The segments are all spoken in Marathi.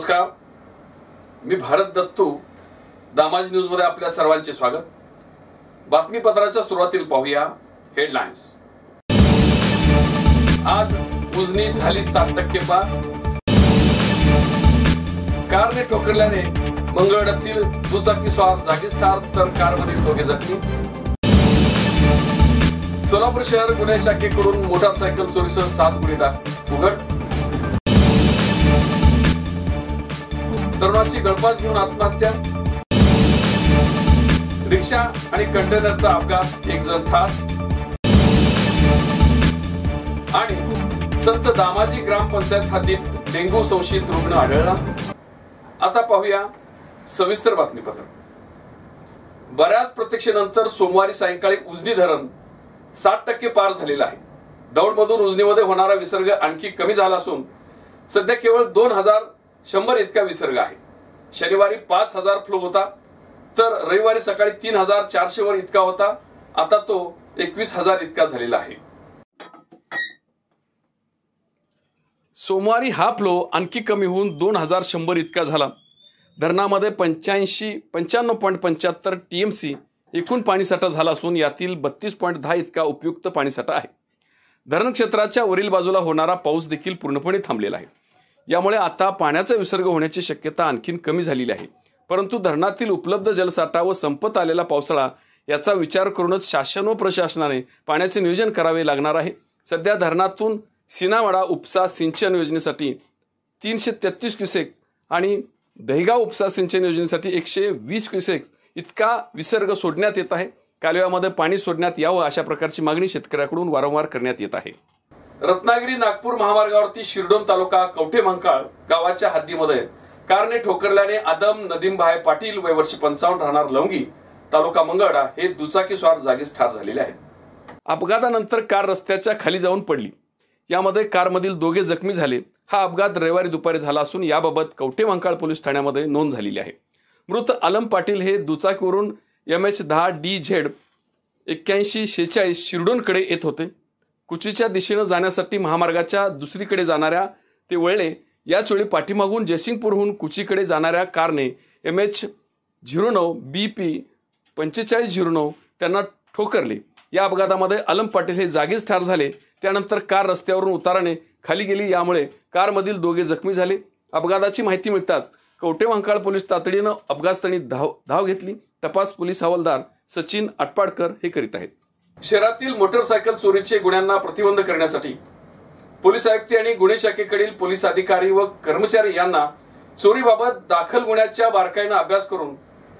नमस्कार मी भारत दत्तू दामाजी मध्ये आपल्या सर्वांचे स्वागत बातमीपत्राच्या सुरुवातील पाहूया हेडलाईन्स आज उजनी झाली सात टक्के पार कारने ठोकरल्याने मंगळवेढ्यातील दुचाकी स्वार जागीच ठार तर कारमधील दोघे जखमी सोलापूर शहर गुन्हे शाखेकडून मोटारसायकल चोरीसह सात गुन्हे उघड तरुणाची गळफास घेऊन आत्महत्या रिक्षा आणि कंटेनरचा अपघात एक जण ठार आणि संत दामाजी ग्रामपंचायत हद्दीत डेंग्यू संशयित रुग्ण आढळला आता पाहूया सविस्तर बातमीपत्र बऱ्याच प्रतीक्षेनंतर सोमवारी सायंकाळी उजनी धरण साठ टक्के पार झालेलं आहे दौडमधून उजनीमध्ये होणारा विसर्ग आणखी कमी झाला असून सध्या केवळ दोन हजार शंभर इतका विसर्ग आहे शनिवारी पाच हजार फ्लो होता तर रविवारी सकाळी तीन हजार चारशे वर इतका होता आता तो एकवीस हजार इतका झालेला आहे सोमवारी हा फ्लो आणखी कमी होऊन दोन हजार शंभर इतका झाला धरणामध्ये पंच्याऐंशी पंच्याण्णव पॉईंट पंच्याहत्तर टी एम सी एकूण पाणीसाठा झाला असून यातील बत्तीस पॉईंट दहा इतका उपयुक्त पाणीसाठा आहे धरण क्षेत्राच्या वरील बाजूला होणारा पाऊस देखील पूर्णपणे थांबलेला आहे यामुळे आता पाण्याचा विसर्ग होण्याची शक्यता आणखीन कमी झालेली आहे परंतु धरणातील उपलब्ध जलसाठा व संपत आलेला पावसाळा याचा विचार करूनच शासन व प्रशासनाने पाण्याचे नियोजन करावे लागणार आहे सध्या धरणातून सिनावाडा उपसा सिंचन योजनेसाठी तीनशे तेहतीस क्युसेक आणि दहिगाव उपसा सिंचन योजनेसाठी एकशे वीस क्युसेक इतका विसर्ग सोडण्यात येत आहे कालव्यामध्ये पाणी सोडण्यात यावं अशा प्रकारची मागणी शेतकऱ्याकडून वारंवार करण्यात येत आहे रत्नागिरी नागपूर महामार्गावरती शिरडोन तालुका कवठे महांकाळ गावाच्या हद्दीमध्ये कारने ठोकरल्याने आदम नदीमभाय पाटील वय वर्षी पंचावन्न राहणार लवंगी तालुका मंगळा हे दुचाकीस्वार जागीच ठार झालेले आहेत अपघातानंतर कार रस्त्याच्या खाली जाऊन पडली यामध्ये कारमधील दोघे जखमी झाले हा अपघात रविवारी दुपारी झाला असून याबाबत कवठे महांकाळ पोलीस ठाण्यामध्ये नोंद झालेली आहे मृत आलम पाटील हे दुचाकीवरून एम एच दहा डी झेड एक्क्याऐंशी शेहेचाळीस शिरडोनकडे येत होते कुचीच्या दिशेनं जाण्यासाठी महामार्गाच्या दुसरीकडे जाणाऱ्या ते वळले याच वेळी पाठीमागून जयसिंगपूरहून कुचीकडे जाणाऱ्या कारने एम एच झिरो नऊ बी पी पंचेचाळीस झिरो नऊ त्यांना ठोकरले या अपघातामध्ये अलम पाटील हे जागीच ठार झाले त्यानंतर कार रस्त्यावरून उताराने खाली गेली यामुळे कारमधील दोघे जखमी झाले अपघाताची माहिती मिळताच वंकाळ पोलीस तातडीनं अपघातस्थळी धाव धाव घेतली तपास पोलीस हवालदार सचिन आटपाडकर हे करीत आहेत शहरातील मोटरसायकल चोरीचे गुन्ह्यांना प्रतिबंध करण्यासाठी पोलीस आयुक्त आणि गुन्हे शाखेकडील पोलीस अधिकारी व कर्मचारी यांना चोरीबाबत दाखल गुन्ह्याच्या बारकाईनं अभ्यास करून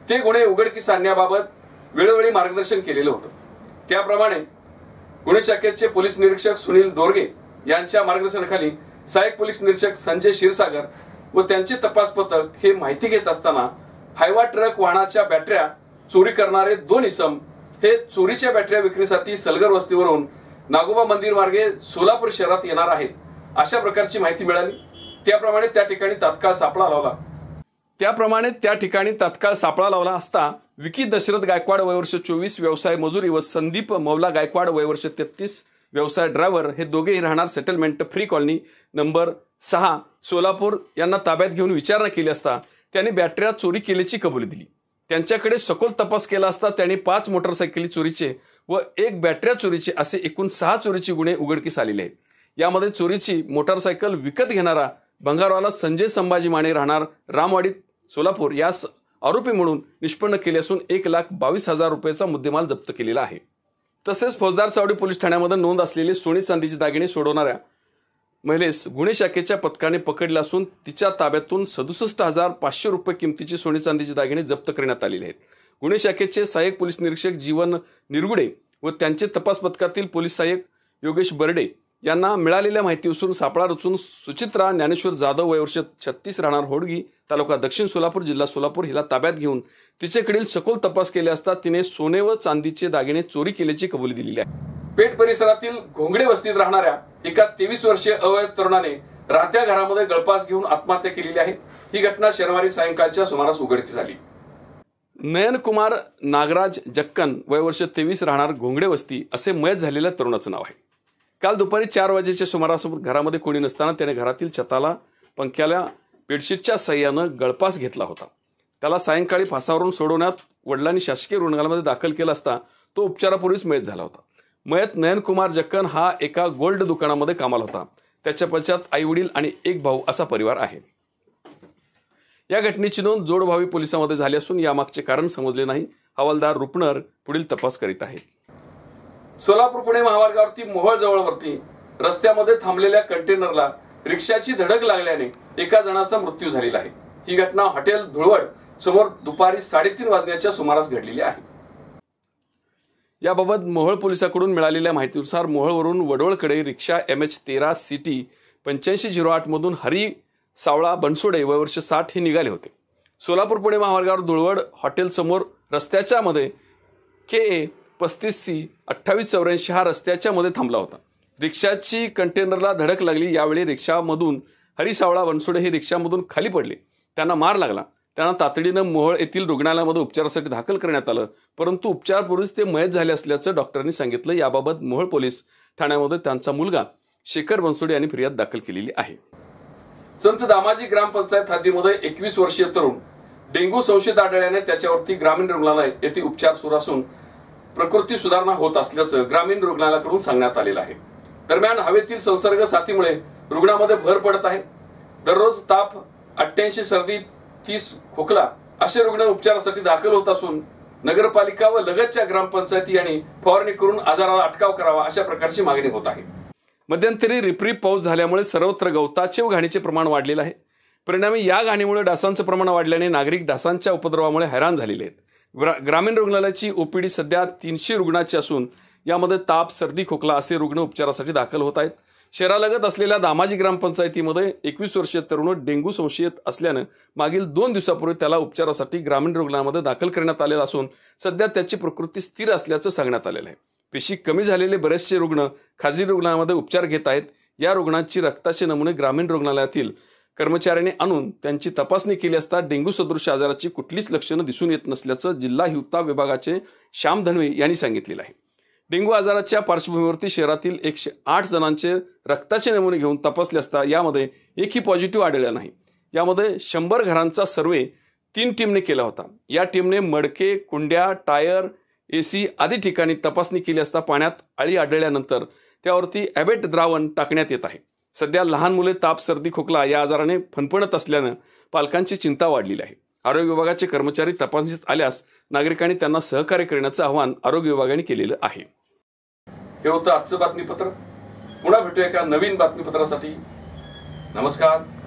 ते गुन्हे उघडकीस आणण्याबाबत वेळोवेळी मार्गदर्शन केलेलं होतं त्याप्रमाणे गुन्हे शाखेचे पोलीस निरीक्षक सुनील दोरगे यांच्या मार्गदर्शनाखाली सहाय्यक पोलीस निरीक्षक संजय क्षीरसागर व त्यांचे तपास पथक हे माहिती घेत असताना हायवा ट्रक वाहनाच्या बॅटऱ्या चोरी करणारे दोन इसम हे चोरीच्या बॅटऱ्या विक्रीसाठी सलगर वस्तीवरून नागोबा मंदिर मार्गे सोलापूर शहरात येणार आहेत अशा प्रकारची माहिती मिळाली त्याप्रमाणे त्या ठिकाणी तात्काळ सापळा लावला त्याप्रमाणे त्या ठिकाणी तात्काळ सापळा लावला असता विकी दशरथ गायकवाड वयवर्ष चोवीस व्यवसाय मजुरी व संदीप मौला गायकवाड वयवर्ष तेहतीस व्यवसाय ड्रायव्हर हे दोघेही राहणार सेटलमेंट फ्री कॉलनी नंबर सहा सोलापूर यांना ताब्यात घेऊन विचारणा केली असता त्यांनी बॅटऱ्या चोरी केल्याची कबुली दिली त्यांच्याकडे सखोल तपास केला असता त्यांनी पाच मोटारसायकली चोरीचे व एक बॅटऱ्या चोरीचे असे एकूण सहा चोरीचे गुन्हे उघडकीस आलेले आहेत यामध्ये चोरीची मोटारसायकल विकत घेणारा भंगारवाला संजय संभाजी माने राहणार रामवाडीत सोलापूर या आरोपी म्हणून निष्पन्न केले असून एक लाख बावीस हजार रुपयाचा मुद्देमाल जप्त केलेला आहे तसेच फौजदार चावडी पोलीस ठाण्यामध्ये नोंद असलेले सोने चांदीचे दागिने सोडवणाऱ्या महिलेस गुन्हे शाखेच्या पथकाने पकडलं असून तिच्या ताब्यातून सदुसष्ट हजार पाचशे रुपये किमतीचे सोने चांदीचे दागिने जप्त करण्यात आलेले आहेत गुन्हे शाखेचे सहाय्यक पोलीस निरीक्षक जीवन निरगुडे व त्यांचे तपास पथकातील पोलीस सहाय्यक योगेश बर्डे यांना मिळालेल्या माहितीवरून सापळा रचून सुचित्रा ज्ञानेश्वर जाधव वयवर्ष छत्तीस राहणार होडगी तालुका दक्षिण सोलापूर जिल्हा सोलापूर हिला ताब्यात घेऊन तिचेकडील सखोल तपास केले असता तिने सोने व चांदीचे दागिने चोरी केल्याची कबुली दिलेली आहे पेठ परिसरातील घोंगडे वस्तीत राहणाऱ्या एका तेवीस वर्षीय अवयव तरुणाने राहत्या घरामध्ये गळपास घेऊन आत्महत्या केलेली आहे ही घटना शनिवारी सायंकाळच्या सुमारास उघडकी झाली नयनकुमार नागराज जक्कन वय वर्ष तेवीस राहणार घोंगडे वस्ती असे मयत झालेल्या तरुणाचं नाव आहे काल दुपारी चार वाजेच्या सुमारास घरामध्ये कोणी नसताना त्याने घरातील छताला पंख्याला बेडशीटच्या सह्यानं गळपास घेतला होता त्याला सायंकाळी फासावरून सोडवण्यात वडिलांनी शासकीय रुग्णालयामध्ये दाखल केला असता तो उपचारापूर्वीच मयत झाला होता मयत नयनकुमार जक्कन हा एका गोल्ड दुकानामध्ये कामाला होता त्याच्या पश्चात आई वडील आणि एक भाऊ असा परिवार आहे या घटनेची नोंद जोडभावी पोलिसांमध्ये झाली असून यामागचे कारण समजले नाही हवालदार रुपणर पुढील तपास करीत आहे सोलापूर पुणे महामार्गावरती मोहोळ जवळवरती रस्त्यामध्ये थांबलेल्या कंटेनरला रिक्षाची धडक लागल्याने एका जणाचा मृत्यू झालेला आहे ही घटना हॉटेल धुळवड समोर दुपारी साडेतीन वाजण्याच्या सुमारास घडलेली आहे याबाबत मोहोळ पोलिसाकडून मिळालेल्या माहितीनुसार मोहोळवरून वडोळकडे रिक्षा एम एच तेरा सिटी पंच्याऐंशी झिरो आठमधून हरी सावळा बनसोडे वर्ष साठ हे निघाले होते सोलापूर पुणे महामार्गावर धुळवड हॉटेलसमोर रस्त्याच्यामध्ये के ए पस्तीस सी अठ्ठावीस चौऱ्याऐंशी हा रस्त्याच्यामध्ये थांबला होता रिक्षाची कंटेनरला धडक लागली यावेळी रिक्षामधून हरी सावळा बनसोडे हे रिक्षामधून खाली पडले त्यांना मार लागला त्यांना तातडीनं मोहळ येथील रुग्णालयामध्ये उपचारासाठी दाखल करण्यात आलं परंतु उपचारपूर्वीच ते मयत झाले असल्याचं डॉक्टरांनी सांगितलं याबाबत मोहळ पोलीस ठाण्यामध्ये त्यांचा मुलगा शेखर बनसोडे यांनी फिर्याद दाखल केलेली आहे संत दामाजी ग्रामपंचायत हद्दीमध्ये एकवीस वर्षीय तरुण डेंग्यू संशयित आढळल्याने त्याच्यावरती ग्रामीण रुग्णालय येथे उपचार सुरू असून प्रकृती सुधारणा होत असल्याचं ग्रामीण रुग्णालयाकडून सांगण्यात आलेलं आहे दरम्यान हवेतील संसर्ग साथीमुळे रुग्णामध्ये भर पडत आहे दररोज ताप अठ्ठ्याऐंशी सर्दी तीस खोकला असे रुग्ण उपचारासाठी दाखल होत असून नगरपालिका व लगतच्या ग्रामपंचायती यांनी फवारणी करून आजाराला अटकाव करावा अशा प्रकारची मागणी होत आहे मध्यंतरी रिपरिप पाऊस झाल्यामुळे सर्वत्र गवताचे व घाणीचे प्रमाण वाढलेलं आहे परिणामी या घाणीमुळे डासांचं प्रमाण वाढल्याने नागरिक डासांच्या उपद्रवामुळे हैराण झालेले आहेत ग्रामीण रुग्णालयाची ओपीडी सध्या तीनशे रुग्णाची असून यामध्ये ताप सर्दी खोकला असे रुग्ण उपचारासाठी दाखल होत आहेत शहरालगत असलेल्या दामाजी ग्रामपंचायतीमध्ये एकवीस वर्षीय तरुण डेंग्यू संशयित असल्यानं मागील दोन दिवसापूर्वी त्याला उपचारासाठी ग्रामीण रुग्णालयामध्ये दाखल करण्यात आलेला असून सध्या त्याची प्रकृती स्थिर असल्याचं सांगण्यात आलेलं आहे पेशी कमी झालेले बरेचसे रुग्ण खाजगी रुग्णालयामध्ये उपचार घेत आहेत या रुग्णांची रक्ताचे नमुने ग्रामीण रुग्णालयातील कर्मचाऱ्याने आणून त्यांची तपासणी केली असता डेंग्यू सदृश आजाराची कुठलीच लक्षणं दिसून येत नसल्याचं जिल्हा हिवता विभागाचे श्याम धनवे यांनी सांगितलेलं आहे डेंगू आजाराच्या पार्श्वभूमीवरती शहरातील एकशे आठ जणांचे रक्ताचे नमुने घेऊन तपासले असता यामध्ये एकही पॉझिटिव्ह आढळला नाही यामध्ये शंभर घरांचा सर्वे तीन टीमने केला होता या टीमने मडके कुंड्या टायर ए सी आदी ठिकाणी तपासणी केली असता पाण्यात आळी आढळल्यानंतर त्यावरती ॲबेट द्रावण टाकण्यात येत आहे सध्या लहान मुले ताप सर्दी खोकला या आजाराने फणफणत असल्यानं पालकांची चिंता वाढलेली आहे आरोग्य विभागाचे कर्मचारी तपासणीत आल्यास नागरिकांनी त्यांना सहकार्य करण्याचं आवाहन आरोग्य विभागाने केलेलं आहे हे होतं आजचं बातमीपत्र पुन्हा भेटूया एका नवीन बातमीपत्रासाठी नमस्कार